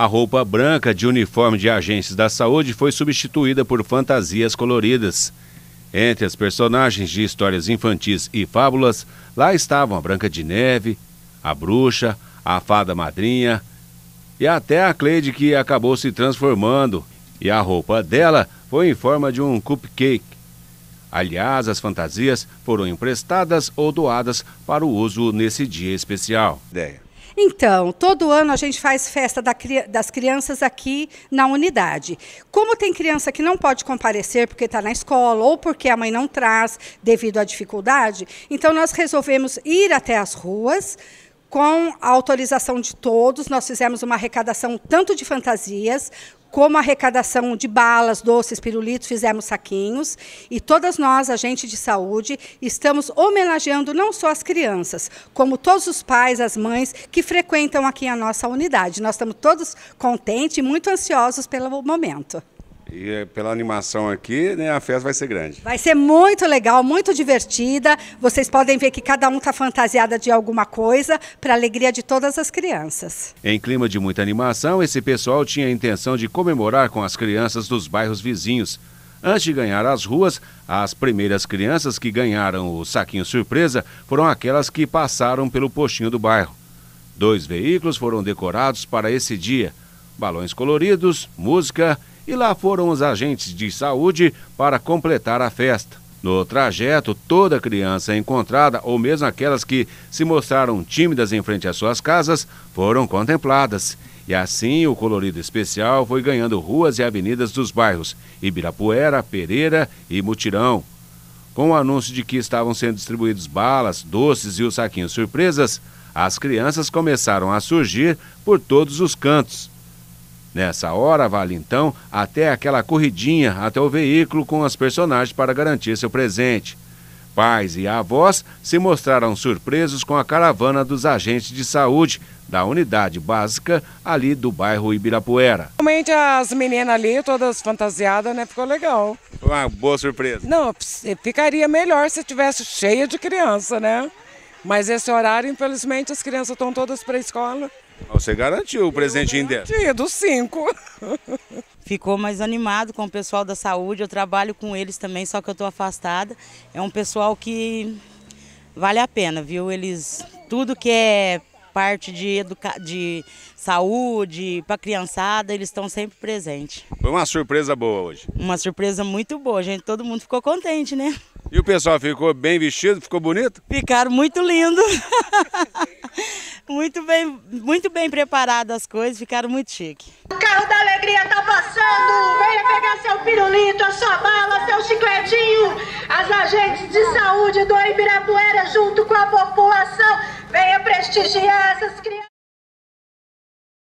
A roupa branca de uniforme de agentes da saúde foi substituída por fantasias coloridas. Entre as personagens de histórias infantis e fábulas, lá estavam a Branca de Neve, a Bruxa, a Fada Madrinha e até a Cleide que acabou se transformando. E a roupa dela foi em forma de um cupcake. Aliás, as fantasias foram emprestadas ou doadas para o uso nesse dia especial. Ideia. Então, todo ano a gente faz festa das crianças aqui na unidade. Como tem criança que não pode comparecer porque está na escola ou porque a mãe não traz devido à dificuldade, então nós resolvemos ir até as ruas com a autorização de todos, nós fizemos uma arrecadação tanto de fantasias como arrecadação de balas, doces, pirulitos, fizemos saquinhos. E todas nós, agentes de saúde, estamos homenageando não só as crianças, como todos os pais, as mães que frequentam aqui a nossa unidade. Nós estamos todos contentes e muito ansiosos pelo momento. E eh, pela animação aqui, né, a festa vai ser grande. Vai ser muito legal, muito divertida. Vocês podem ver que cada um está fantasiada de alguma coisa, para alegria de todas as crianças. Em clima de muita animação, esse pessoal tinha a intenção de comemorar com as crianças dos bairros vizinhos. Antes de ganhar as ruas, as primeiras crianças que ganharam o saquinho surpresa foram aquelas que passaram pelo postinho do bairro. Dois veículos foram decorados para esse dia: balões coloridos, música e lá foram os agentes de saúde para completar a festa. No trajeto, toda criança encontrada, ou mesmo aquelas que se mostraram tímidas em frente às suas casas, foram contempladas. E assim o colorido especial foi ganhando ruas e avenidas dos bairros Ibirapuera, Pereira e Mutirão. Com o anúncio de que estavam sendo distribuídos balas, doces e os saquinhos surpresas, as crianças começaram a surgir por todos os cantos. Nessa hora, vale então até aquela corridinha até o veículo com as personagens para garantir seu presente. Pais e avós se mostraram surpresos com a caravana dos agentes de saúde da unidade básica ali do bairro Ibirapuera. Realmente as meninas ali, todas fantasiadas, né? Ficou legal. Uma boa surpresa. Não, ficaria melhor se tivesse cheia de criança, né? Mas esse horário, infelizmente, as crianças estão todas para a escola. Você garantiu o presentinho dela? dos cinco. Ficou mais animado com o pessoal da saúde, eu trabalho com eles também, só que eu estou afastada. É um pessoal que vale a pena, viu? Eles, tudo que é parte de, educa de saúde, para criançada, eles estão sempre presentes. Foi uma surpresa boa hoje. Uma surpresa muito boa, gente. Todo mundo ficou contente, né? E o pessoal ficou bem vestido, ficou bonito? Ficaram muito lindo. muito bem, muito bem preparado as coisas, ficaram muito chique. O carro da alegria tá passando, venha pegar seu pirulito, a sua bala, seu chicletinho. As agentes de saúde do Ibirapuera junto com a população, venha prestigiar essas crianças.